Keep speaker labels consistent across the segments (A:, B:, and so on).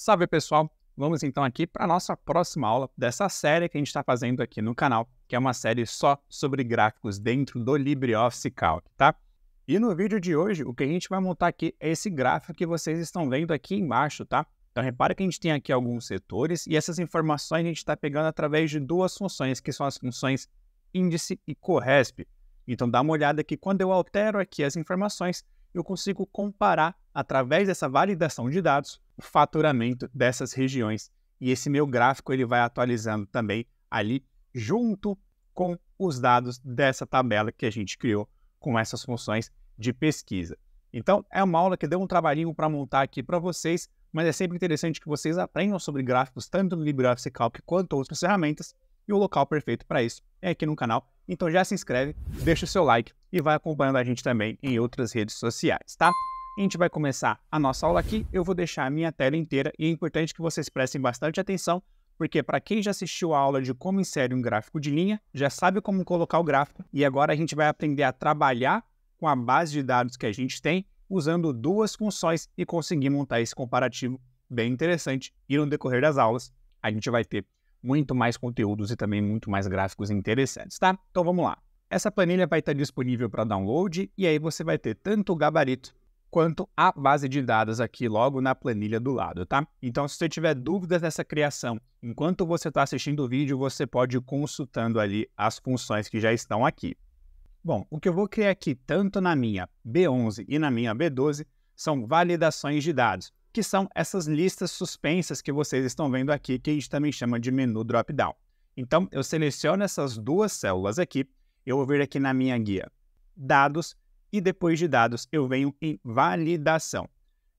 A: Salve, pessoal! Vamos então aqui para a nossa próxima aula dessa série que a gente está fazendo aqui no canal, que é uma série só sobre gráficos dentro do LibreOffice Calc, tá? E no vídeo de hoje, o que a gente vai montar aqui é esse gráfico que vocês estão vendo aqui embaixo, tá? Então, repara que a gente tem aqui alguns setores e essas informações a gente está pegando através de duas funções, que são as funções índice e corresp. Então, dá uma olhada que quando eu altero aqui as informações, eu consigo comparar através dessa validação de dados, o faturamento dessas regiões. E esse meu gráfico ele vai atualizando também ali junto com os dados dessa tabela que a gente criou com essas funções de pesquisa. Então, é uma aula que deu um trabalhinho para montar aqui para vocês, mas é sempre interessante que vocês aprendam sobre gráficos, tanto no LibreOffice Calc quanto outras ferramentas, e o local perfeito para isso é aqui no canal. Então já se inscreve, deixa o seu like e vai acompanhando a gente também em outras redes sociais, tá? A gente vai começar a nossa aula aqui. Eu vou deixar a minha tela inteira e é importante que vocês prestem bastante atenção, porque para quem já assistiu a aula de como insere um gráfico de linha, já sabe como colocar o gráfico e agora a gente vai aprender a trabalhar com a base de dados que a gente tem usando duas funções e conseguir montar esse comparativo bem interessante. E no decorrer das aulas, a gente vai ter muito mais conteúdos e também muito mais gráficos interessantes, tá? Então vamos lá. Essa planilha vai estar disponível para download e aí você vai ter tanto o gabarito quanto à base de dados aqui logo na planilha do lado, tá? Então, se você tiver dúvidas nessa criação, enquanto você está assistindo o vídeo, você pode ir consultando ali as funções que já estão aqui. Bom, o que eu vou criar aqui, tanto na minha B11 e na minha B12, são validações de dados, que são essas listas suspensas que vocês estão vendo aqui, que a gente também chama de menu drop-down. Então, eu seleciono essas duas células aqui, eu vou vir aqui na minha guia Dados, e depois de dados, eu venho em validação.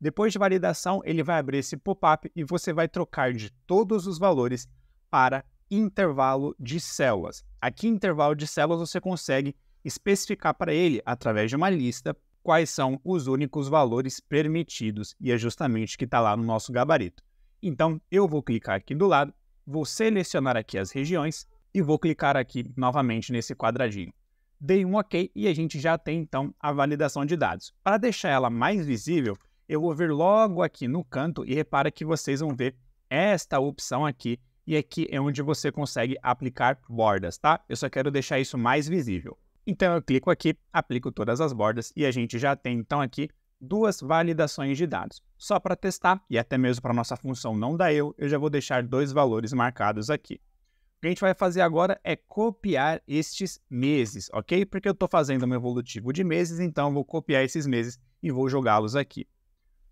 A: Depois de validação, ele vai abrir esse pop-up e você vai trocar de todos os valores para intervalo de células. Aqui, intervalo de células, você consegue especificar para ele, através de uma lista, quais são os únicos valores permitidos, e é justamente o que está lá no nosso gabarito. Então, eu vou clicar aqui do lado, vou selecionar aqui as regiões e vou clicar aqui novamente nesse quadradinho dei um OK e a gente já tem então a validação de dados. Para deixar ela mais visível, eu vou vir logo aqui no canto e repara que vocês vão ver esta opção aqui e aqui é onde você consegue aplicar bordas, tá? Eu só quero deixar isso mais visível. Então eu clico aqui, aplico todas as bordas e a gente já tem então aqui duas validações de dados. Só para testar e até mesmo para nossa função não dar eu, eu já vou deixar dois valores marcados aqui. O que a gente vai fazer agora é copiar estes meses, ok? Porque eu estou fazendo meu evolutivo de meses, então vou copiar esses meses e vou jogá-los aqui.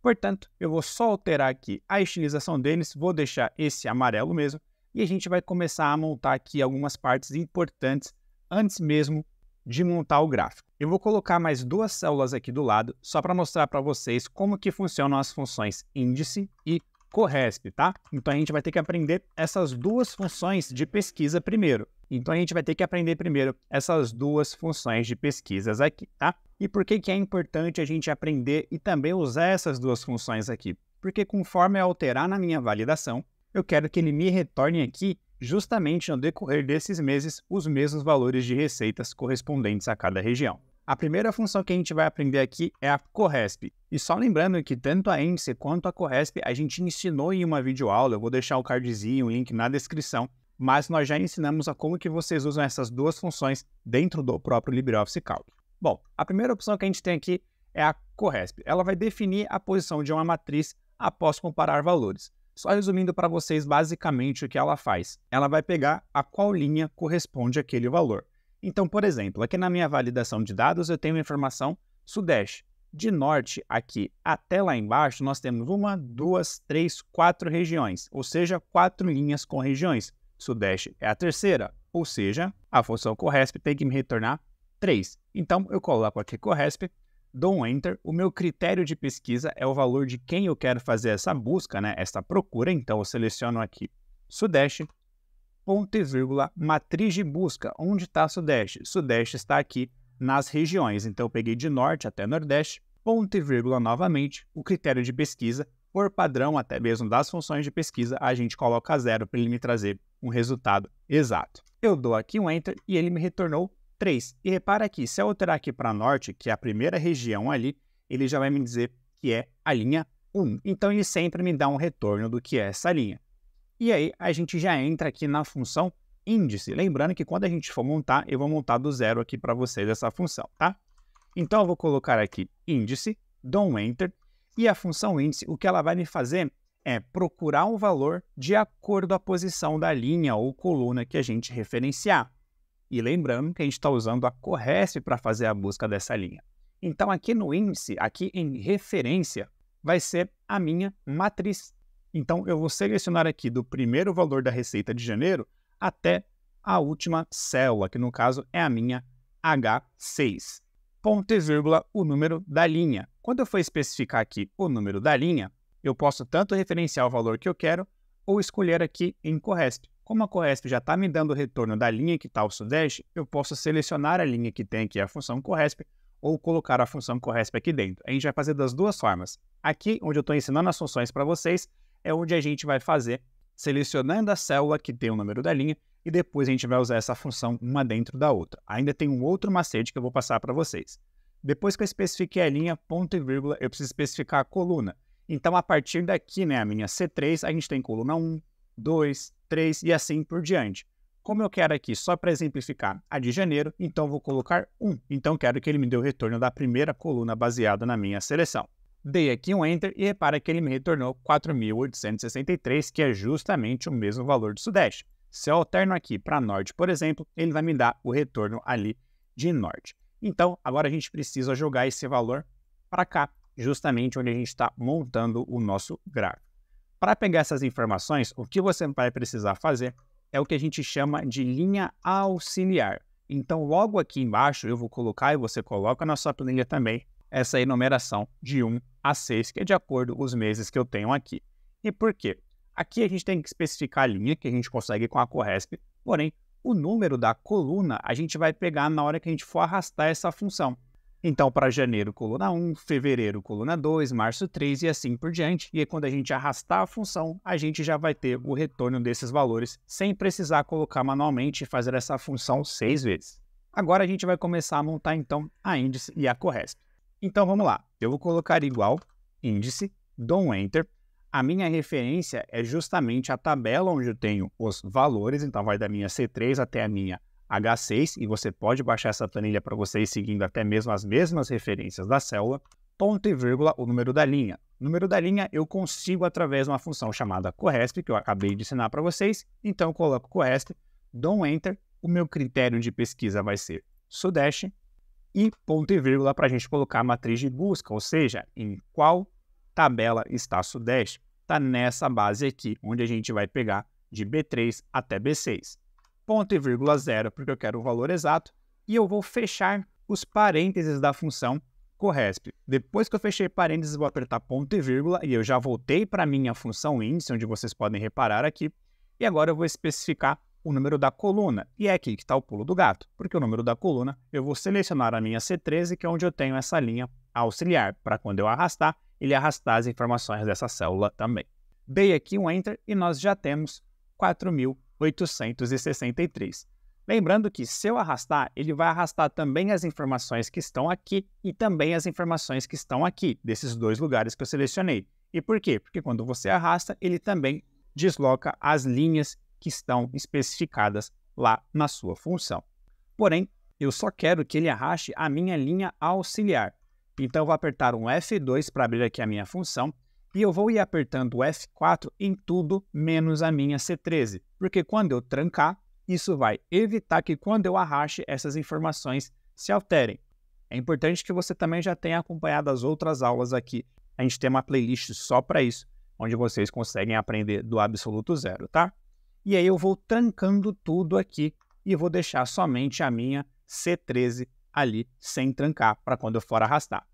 A: Portanto, eu vou só alterar aqui a estilização deles, vou deixar esse amarelo mesmo, e a gente vai começar a montar aqui algumas partes importantes antes mesmo de montar o gráfico. Eu vou colocar mais duas células aqui do lado, só para mostrar para vocês como que funcionam as funções índice e CORRESP, tá? Então a gente vai ter que aprender essas duas funções de pesquisa primeiro. Então a gente vai ter que aprender primeiro essas duas funções de pesquisas aqui, tá? E por que, que é importante a gente aprender e também usar essas duas funções aqui? Porque conforme eu alterar na minha validação, eu quero que ele me retorne aqui justamente no decorrer desses meses os mesmos valores de receitas correspondentes a cada região. A primeira função que a gente vai aprender aqui é a Corresp. E só lembrando que tanto a índice quanto a Corresp a gente ensinou em uma videoaula, eu vou deixar o cardzinho, o link na descrição, mas nós já ensinamos a como que vocês usam essas duas funções dentro do próprio LibreOffice Calc. Bom, a primeira opção que a gente tem aqui é a Corresp. Ela vai definir a posição de uma matriz após comparar valores. Só resumindo para vocês basicamente o que ela faz. Ela vai pegar a qual linha corresponde aquele valor. Então, por exemplo, aqui na minha validação de dados eu tenho a informação sudeste. De norte aqui até lá embaixo, nós temos uma, duas, três, quatro regiões, ou seja, quatro linhas com regiões. Sudeste é a terceira, ou seja, a função corresp tem que me retornar 3. Então, eu coloco aqui corresp, dou um enter, o meu critério de pesquisa é o valor de quem eu quero fazer essa busca, né, essa procura, então eu seleciono aqui sudeste, ponto e vírgula, matriz de busca, onde está Sudeste? Sudeste está aqui nas regiões, então eu peguei de Norte até Nordeste, ponto e vírgula novamente, o critério de pesquisa, por padrão até mesmo das funções de pesquisa, a gente coloca zero para ele me trazer um resultado exato. Eu dou aqui um Enter e ele me retornou 3. E repara aqui se eu alterar aqui para Norte, que é a primeira região ali, ele já vai me dizer que é a linha 1. Então ele sempre me dá um retorno do que é essa linha. E aí a gente já entra aqui na função índice. Lembrando que quando a gente for montar, eu vou montar do zero aqui para vocês essa função, tá? Então eu vou colocar aqui índice, dou um enter, e a função índice, o que ela vai me fazer é procurar um valor de acordo à posição da linha ou coluna que a gente referenciar. E lembrando que a gente está usando a Corresp para fazer a busca dessa linha. Então, aqui no índice, aqui em referência, vai ser a minha matriz então, eu vou selecionar aqui do primeiro valor da receita de janeiro até a última célula, que no caso é a minha H6. Ponto e vírgula, o número da linha. Quando eu for especificar aqui o número da linha, eu posso tanto referenciar o valor que eu quero ou escolher aqui em Corresp. Como a Corresp já está me dando o retorno da linha que está ao sudeste, eu posso selecionar a linha que tem aqui a função Corresp ou colocar a função Corresp aqui dentro. A gente vai fazer das duas formas. Aqui, onde eu estou ensinando as funções para vocês, é onde a gente vai fazer, selecionando a célula que tem o número da linha, e depois a gente vai usar essa função uma dentro da outra. Ainda tem um outro macete que eu vou passar para vocês. Depois que eu especifiquei a linha, ponto e vírgula, eu preciso especificar a coluna. Então, a partir daqui, né, a minha C3, a gente tem coluna 1, 2, 3 e assim por diante. Como eu quero aqui, só para exemplificar, a de janeiro, então vou colocar 1. Então, quero que ele me dê o retorno da primeira coluna baseada na minha seleção. Dei aqui um Enter e repara que ele me retornou 4.863, que é justamente o mesmo valor do Sudeste. Se eu alterno aqui para Norte, por exemplo, ele vai me dar o retorno ali de Norte. Então, agora a gente precisa jogar esse valor para cá, justamente onde a gente está montando o nosso gráfico. Para pegar essas informações, o que você vai precisar fazer é o que a gente chama de linha auxiliar. Então, logo aqui embaixo, eu vou colocar e você coloca na sua planilha também essa enumeração de 1 a 6, que é de acordo com os meses que eu tenho aqui. E por quê? Aqui a gente tem que especificar a linha que a gente consegue com a Corresp, porém, o número da coluna a gente vai pegar na hora que a gente for arrastar essa função. Então, para janeiro, coluna 1, fevereiro, coluna 2, março 3 e assim por diante. E aí, quando a gente arrastar a função, a gente já vai ter o retorno desses valores sem precisar colocar manualmente e fazer essa função seis vezes. Agora a gente vai começar a montar então a índice e a Corresp. Então vamos lá, eu vou colocar igual índice, dou um enter. A minha referência é justamente a tabela onde eu tenho os valores, então vai da minha C3 até a minha H6, e você pode baixar essa planilha para vocês seguindo até mesmo as mesmas referências da célula, ponto e vírgula o número da linha. O número da linha eu consigo através de uma função chamada corresp, que eu acabei de ensinar para vocês, então eu coloco corresp, dou um enter, o meu critério de pesquisa vai ser sudeste, e ponto e vírgula para a gente colocar a matriz de busca, ou seja, em qual tabela está Sudeste. Está nessa base aqui, onde a gente vai pegar de B3 até B6. Ponto e vírgula zero, porque eu quero o valor exato, e eu vou fechar os parênteses da função corresp. Depois que eu fechei parênteses, vou apertar ponto e vírgula, e eu já voltei para a minha função índice, onde vocês podem reparar aqui, e agora eu vou especificar o número da coluna. E é aqui que está o pulo do gato, porque o número da coluna eu vou selecionar a linha C13, que é onde eu tenho essa linha auxiliar, para quando eu arrastar, ele arrastar as informações dessa célula também. Dei aqui um Enter e nós já temos 4.863. Lembrando que se eu arrastar, ele vai arrastar também as informações que estão aqui e também as informações que estão aqui, desses dois lugares que eu selecionei. E por quê? Porque quando você arrasta, ele também desloca as linhas que estão especificadas lá na sua função. Porém, eu só quero que ele arraste a minha linha auxiliar. Então, eu vou apertar um F2 para abrir aqui a minha função e eu vou ir apertando o F4 em tudo menos a minha C13, porque quando eu trancar, isso vai evitar que quando eu arraste essas informações se alterem. É importante que você também já tenha acompanhado as outras aulas aqui. A gente tem uma playlist só para isso, onde vocês conseguem aprender do absoluto zero, tá? E aí eu vou trancando tudo aqui e vou deixar somente a minha C13 ali sem trancar para quando eu for arrastar.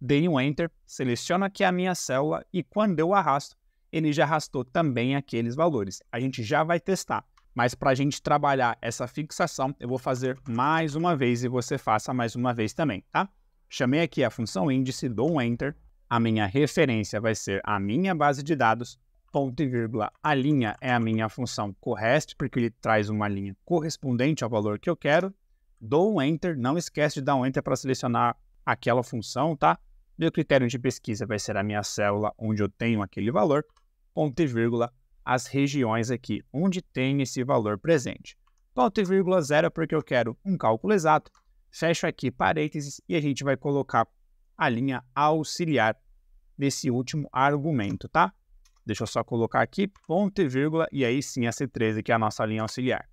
A: Dei um Enter, seleciono aqui a minha célula e quando eu arrasto, ele já arrastou também aqueles valores. A gente já vai testar, mas para a gente trabalhar essa fixação, eu vou fazer mais uma vez e você faça mais uma vez também, tá? Chamei aqui a função índice, dou um Enter, a minha referência vai ser a minha base de dados ponto e vírgula. A linha é a minha função correst, porque ele traz uma linha correspondente ao valor que eu quero. Dou um enter, não esquece de dar um enter para selecionar aquela função, tá? Meu critério de pesquisa vai ser a minha célula onde eu tenho aquele valor, ponto e vírgula, as regiões aqui onde tem esse valor presente. Ponto e vírgula zero é porque eu quero um cálculo exato. Fecho aqui parênteses e a gente vai colocar a linha auxiliar desse último argumento, tá? Deixa eu só colocar aqui, ponto e vírgula, e aí sim a C13, que é a nossa linha auxiliar.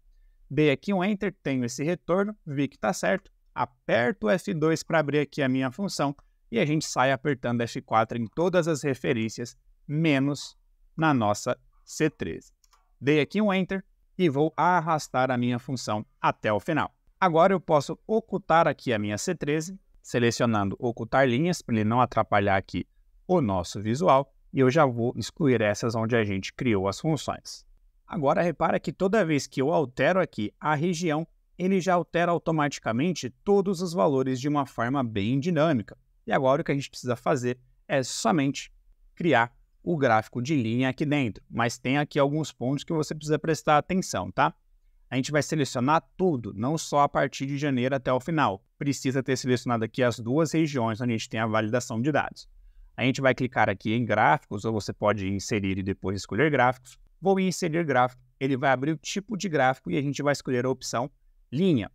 A: Dei aqui um Enter, tenho esse retorno, vi que está certo, aperto F2 para abrir aqui a minha função, e a gente sai apertando F4 em todas as referências, menos na nossa C13. Dei aqui um Enter e vou arrastar a minha função até o final. Agora eu posso ocultar aqui a minha C13, selecionando ocultar linhas para ele não atrapalhar aqui o nosso visual e eu já vou excluir essas onde a gente criou as funções. Agora repara que toda vez que eu altero aqui a região, ele já altera automaticamente todos os valores de uma forma bem dinâmica. E agora o que a gente precisa fazer é somente criar o gráfico de linha aqui dentro, mas tem aqui alguns pontos que você precisa prestar atenção, tá? A gente vai selecionar tudo, não só a partir de janeiro até o final. Precisa ter selecionado aqui as duas regiões onde a gente tem a validação de dados. A gente vai clicar aqui em gráficos, ou você pode inserir e depois escolher gráficos. Vou em inserir gráfico, ele vai abrir o tipo de gráfico e a gente vai escolher a opção linha.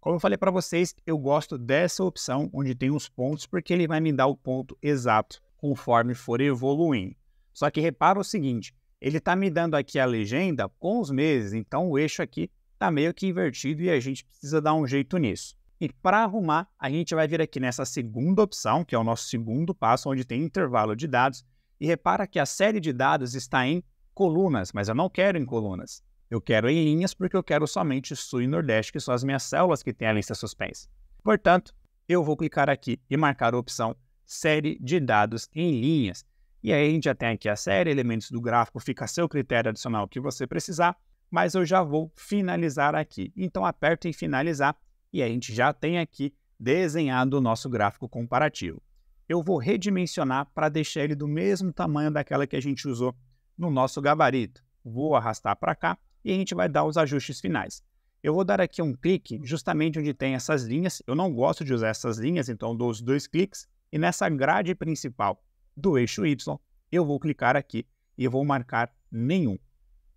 A: Como eu falei para vocês, eu gosto dessa opção onde tem os pontos, porque ele vai me dar o ponto exato conforme for evoluindo. Só que repara o seguinte, ele está me dando aqui a legenda com os meses, então o eixo aqui está meio que invertido e a gente precisa dar um jeito nisso. E para arrumar, a gente vai vir aqui nessa segunda opção, que é o nosso segundo passo, onde tem intervalo de dados. E repara que a série de dados está em colunas, mas eu não quero em colunas. Eu quero em linhas porque eu quero somente Sul e Nordeste, que são as minhas células que têm a lista suspensa. Portanto, eu vou clicar aqui e marcar a opção Série de dados em linhas. E aí a gente já tem aqui a série, elementos do gráfico, fica a seu critério adicional que você precisar, mas eu já vou finalizar aqui. Então aperto em finalizar e a gente já tem aqui desenhado o nosso gráfico comparativo. Eu vou redimensionar para deixar ele do mesmo tamanho daquela que a gente usou no nosso gabarito. Vou arrastar para cá e a gente vai dar os ajustes finais. Eu vou dar aqui um clique justamente onde tem essas linhas. Eu não gosto de usar essas linhas, então dou os dois cliques. E nessa grade principal do eixo Y, eu vou clicar aqui e vou marcar nenhum.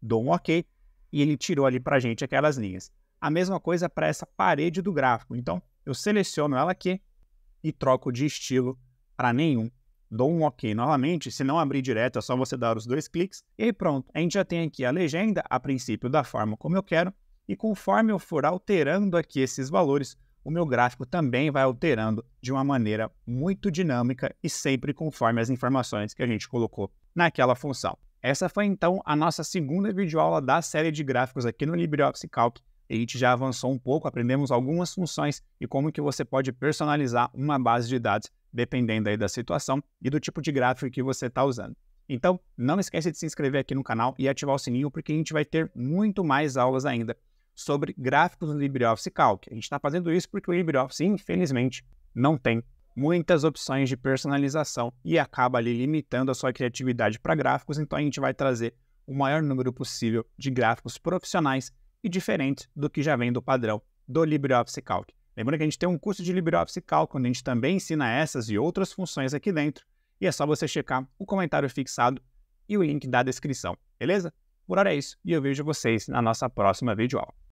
A: Dou um OK e ele tirou ali para a gente aquelas linhas. A mesma coisa para essa parede do gráfico. Então, eu seleciono ela aqui e troco de estilo para nenhum. Dou um OK novamente, se não abrir direto é só você dar os dois cliques e pronto. A gente já tem aqui a legenda, a princípio da forma como eu quero, e conforme eu for alterando aqui esses valores, o meu gráfico também vai alterando de uma maneira muito dinâmica e sempre conforme as informações que a gente colocou naquela função. Essa foi então a nossa segunda videoaula da série de gráficos aqui no LibreOffice Calc a gente já avançou um pouco, aprendemos algumas funções e como que você pode personalizar uma base de dados dependendo aí da situação e do tipo de gráfico que você está usando. Então, não esqueça de se inscrever aqui no canal e ativar o sininho, porque a gente vai ter muito mais aulas ainda sobre gráficos no LibreOffice Calc. A gente está fazendo isso porque o LibreOffice, infelizmente, não tem muitas opções de personalização e acaba ali limitando a sua criatividade para gráficos, então a gente vai trazer o maior número possível de gráficos profissionais e diferentes do que já vem do padrão do LibreOffice Calc. Lembrando que a gente tem um curso de LibreOffice Calc, onde a gente também ensina essas e outras funções aqui dentro, e é só você checar o comentário fixado e o link da descrição, beleza? Por hora é isso, e eu vejo vocês na nossa próxima videoaula.